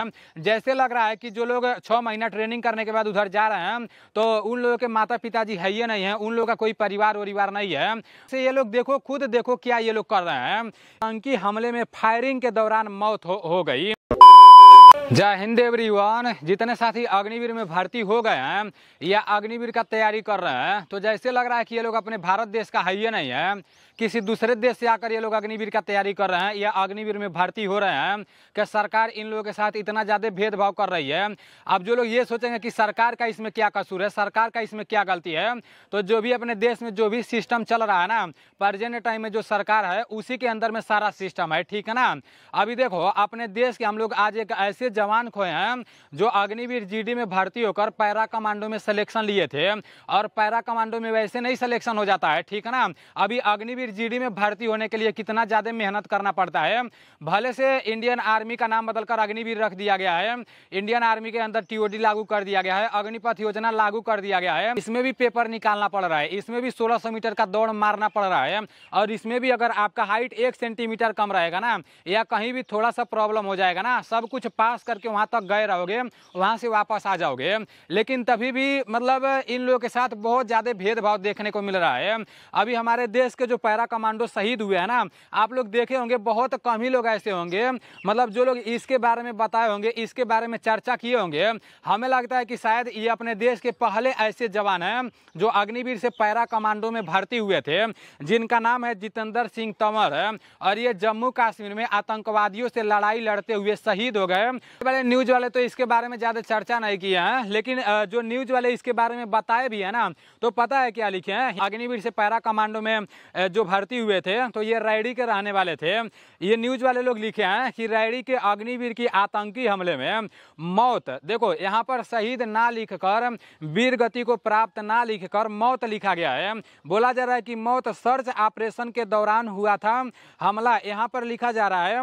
जैसे लग रहा है कि जो लोग छः महीना ट्रेनिंग करने के बाद उधर जा रहे हैं तो उन लोगों के माता पिताजी है ही नहीं है उन लोगों का कोई परिवार वरिवार नहीं है से ये लोग देखो खुद देखो क्या ये लोग कर रहे हैं आतंकी हमले में फायरिंग के दौरान मौत हो, हो गई जय हिंद एवरी वन जितने साथी अग्निवीर में भर्ती हो गए हैं या अग्निवीर का तैयारी कर रहे हैं तो जैसे लग रहा है कि ये लोग अपने भारत देश का है ये नहीं है किसी दूसरे देश से आकर ये लोग अग्निवीर का तैयारी कर रहे हैं या अग्निवीर में भर्ती हो रहे हैं कि सरकार इन लोगों के साथ इतना ज़्यादा भेदभाव कर रही है अब जो लोग ये सोचेंगे कि सरकार का इसमें क्या कसूर है सरकार का इसमें क्या गलती है तो जो भी अपने देश में जो भी सिस्टम चल रहा है ना प्रजेंट टाइम में जो सरकार है उसी के अंदर में सारा सिस्टम है ठीक है ना अभी देखो अपने देश के हम लोग आज एक ऐसे जवान खोए हैं जो अग्निवीर जीडी में भर्ती होकर पैरा कमांडो में सिलेक्शन लिए थे और पैरा कमांडो में वैसे नहीं सिलेक्शन हो जाता है ठीक है ना अभी अग्निवीर जीडी में भर्ती होने के लिए कितना ज़्यादा मेहनत करना पड़ता है भले से इंडियन आर्मी का नाम बदलकर अग्निवीर रख दिया गया है इंडियन आर्मी के अंदर टीओडी लागू कर दिया गया है अग्निपथ योजना लागू कर दिया गया है इसमें भी पेपर निकालना पड़ रहा है इसमें भी सोलह मीटर का दौड़ मारना पड़ रहा है और इसमें भी अगर आपका हाइट एक सेंटीमीटर कम रहेगा ना या कहीं भी थोड़ा सा प्रॉब्लम हो जाएगा ना सब कुछ पास करके वहाँ तक गए रहोगे वहाँ से वापस आ जाओगे लेकिन तभी भी मतलब इन लोगों के साथ बहुत ज़्यादा भेदभाव देखने को मिल रहा है अभी हमारे देश के जो पैरा कमांडो शहीद हुए हैं ना आप लोग देखे होंगे बहुत कम ही लोग ऐसे होंगे मतलब जो लोग इसके बारे में बताए होंगे इसके बारे में चर्चा किए होंगे हमें लगता है कि शायद ये अपने देश के पहले ऐसे जवान हैं जो अग्निवीर से पैरा कमांडो में भर्ती हुए थे जिनका नाम है जितेंद्र सिंह तंवर और ये जम्मू कश्मीर में आतंकवादियों से लड़ाई लड़ते हुए शहीद हो गए वाले न्यूज वाले तो इसके बारे में ज्यादा चर्चा नहीं किए हैं लेकिन जो न्यूज वाले इसके बारे में बताए भी है ना तो पता है क्या लिखे हैं अग्निवीर से पैरा कमांडो में जो भर्ती हुए थे तो ये रायडी के रहने वाले थे ये न्यूज वाले लोग लिखे हैं कि रायडी के अग्निवीर की आतंकी हमले में मौत देखो यहाँ पर शहीद ना लिख कर वीर गति को प्राप्त ना लिख कर मौत लिखा गया है बोला जा रहा है कि मौत सर्च ऑपरेशन के दौरान हुआ था हमला यहाँ पर लिखा जा रहा है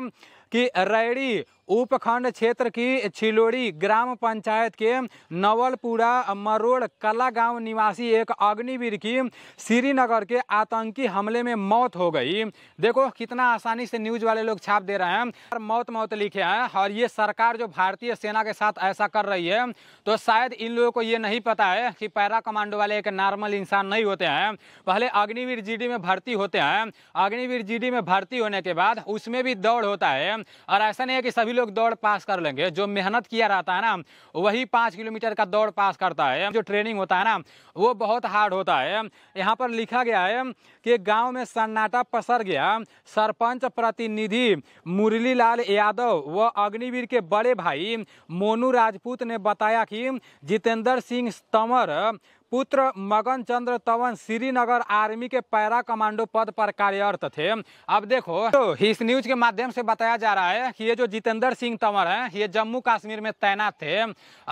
कि रैडी उपखंड क्षेत्र की छिलोड़ी ग्राम पंचायत के नवलपुरा मरोड़ कला गांव निवासी एक अग्निवीर की श्रीनगर के आतंकी हमले में मौत हो गई देखो कितना आसानी से न्यूज वाले लोग छाप दे रहे हैं मौत मौत लिखे हैं और ये सरकार जो भारतीय सेना के साथ ऐसा कर रही है तो शायद इन लोगों को ये नहीं पता है कि पैरा कमांडो वाले एक नॉर्मल इंसान नहीं होते हैं पहले अग्निवीर जी में भर्ती होते हैं अग्निवीर जी में भर्ती होने के बाद उसमें भी दौड़ होता है और ऐसा नहीं है कि सभी लोग लोग दौड़ पास कर लेंगे जो मेहनत किया रहता है ना वही पाँच किलोमीटर का दौड़ पास करता है जो ट्रेनिंग होता है ना वो बहुत हार्ड होता है यहाँ पर लिखा गया है कि गांव में सन्नाटा पसर गया सरपंच प्रतिनिधि मुरली लाल यादव व अग्निवीर के बड़े भाई मोनू राजपूत ने बताया कि जितेंद्र सिंह तंवर पुत्र मगन चंद्र तवन श्रीनगर आर्मी के पैरा कमांडो पद पर कार्यरत थे अब देखो तो इस न्यूज के माध्यम से बताया जा रहा है कि ये जो जितेंद्र सिंह तंवर हैं ये जम्मू कश्मीर में तैनात थे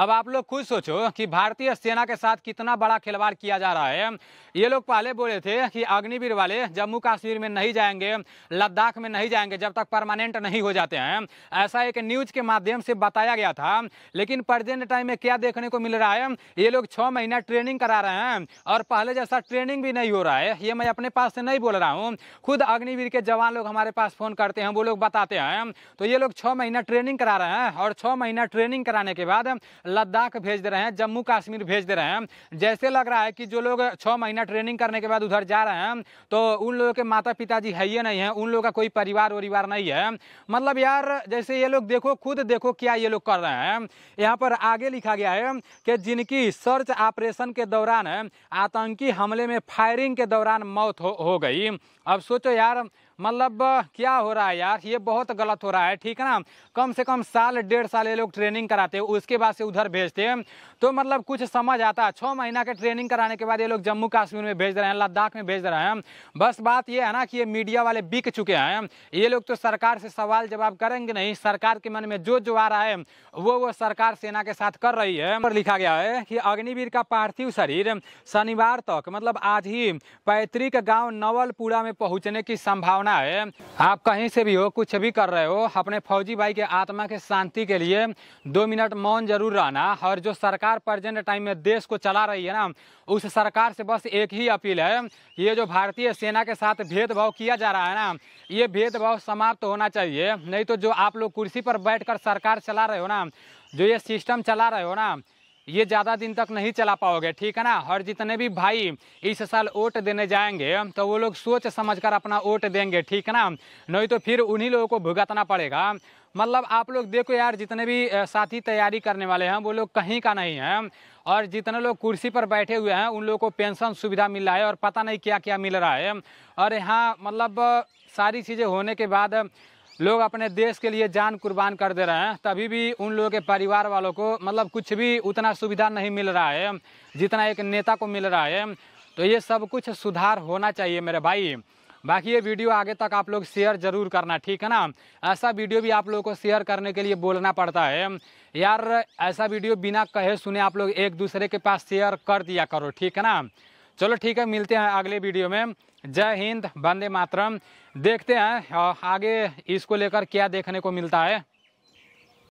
अब आप लोग खुद सोचो कि भारतीय सेना के साथ कितना बड़ा खिलवाड़ किया जा रहा है ये लोग पहले बोले थे कि अग्निवीर वाले जम्मू कश्मीर में नहीं जाएंगे लद्दाख में नहीं जाएंगे जब तक परमानेंट नहीं हो जाते हैं ऐसा एक न्यूज के माध्यम से बताया गया था लेकिन प्रेजेंट टाइम में क्या देखने को मिल रहा है ये लोग छह महीना ट्रेनिंग करा रहे हैं और पहले जैसा ट्रेनिंग भी नहीं हो रहा है ये मैं अपने पास से नहीं बोल रहा हूँ खुद अग्निवीर के जवान लोग हमारे पास फ़ोन करते हैं वो लोग बताते हैं तो ये लोग छः महीना ट्रेनिंग करा रहे हैं और छः महीना ट्रेनिंग कराने के बाद लद्दाख भेज दे रहे हैं जम्मू कश्मीर भेज दे रहे हैं जैसे लग रहा है कि जो लोग छः महीना ट्रेनिंग करने के बाद उधर जा रहे हैं तो उन लोगों के माता पिताजी है ये नहीं है उन लोगों का कोई परिवार वरिवार नहीं है मतलब यार जैसे ये लोग देखो खुद देखो क्या ये लोग कर रहे हैं यहाँ पर आगे लिखा गया है कि जिनकी सर्च ऑपरेशन के दौरान दौरान आतंकी हमले में फायरिंग के दौरान मौत हो, हो गई अब सोचो यार मतलब क्या हो रहा है यार ये बहुत गलत हो रहा है ठीक है ना कम से कम साल डेढ़ साल ये लोग ट्रेनिंग कराते उसके बाद से उधर भेजते हैं तो मतलब कुछ समझ आता छः महीना के ट्रेनिंग कराने के बाद ये लोग जम्मू कश्मीर में भेज रहे हैं लद्दाख में भेज रहे हैं बस बात ये है ना कि ये मीडिया वाले बिक चुके हैं ये लोग तो सरकार से सवाल जवाब करेंगे नहीं सरकार के मन में जो जो आ रहा है वो वो सरकार सेना के साथ कर रही है और लिखा गया है कि अग्निवीर का पार्थिव शरीर शनिवार तक मतलब आज ही पैतृक गाँव नवलपुरा में पहुँचने की संभावना करना है आप कहीं से भी हो कुछ भी कर रहे हो अपने फौजी भाई के आत्मा के शांति के लिए दो मिनट मौन जरूर रहना और जो सरकार प्रजेंट टाइम में देश को चला रही है ना उस सरकार से बस एक ही अपील है ये जो भारतीय सेना के साथ भेदभाव किया जा रहा है ना ये भेदभाव समाप्त होना चाहिए नहीं तो जो आप लोग कुर्सी पर बैठ सरकार चला रहे हो ना जो ये सिस्टम चला रहे हो ना ये ज़्यादा दिन तक नहीं चला पाओगे ठीक है ना हर जितने भी भाई इस साल वोट देने जाएंगे तो वो लोग सोच समझ कर अपना वोट देंगे ठीक है ना नहीं तो फिर उन्हीं लोगों को भुगतना पड़ेगा मतलब आप लोग देखो यार जितने भी साथी तैयारी करने वाले हैं वो लोग कहीं का नहीं है और जितने लोग कुर्सी पर बैठे हुए हैं उन लोगों को पेंशन सुविधा मिल रहा है और पता नहीं क्या क्या मिल रहा है और यहाँ मतलब सारी चीज़ें होने के बाद लोग अपने देश के लिए जान कुर्बान कर दे रहे हैं तभी भी उन लोगों के परिवार वालों को मतलब कुछ भी उतना सुविधा नहीं मिल रहा है जितना एक नेता को मिल रहा है तो ये सब कुछ सुधार होना चाहिए मेरे भाई बाकी ये वीडियो आगे तक आप लोग शेयर जरूर करना ठीक है ना ऐसा वीडियो भी आप लोगों को शेयर करने के लिए बोलना पड़ता है यार ऐसा वीडियो बिना कहे सुने आप लोग एक दूसरे के पास शेयर कर दिया करो ठीक है ना चलो ठीक है मिलते हैं अगले वीडियो में जय हिंद वंदे मातरम देखते हैं आगे इसको लेकर क्या देखने को मिलता है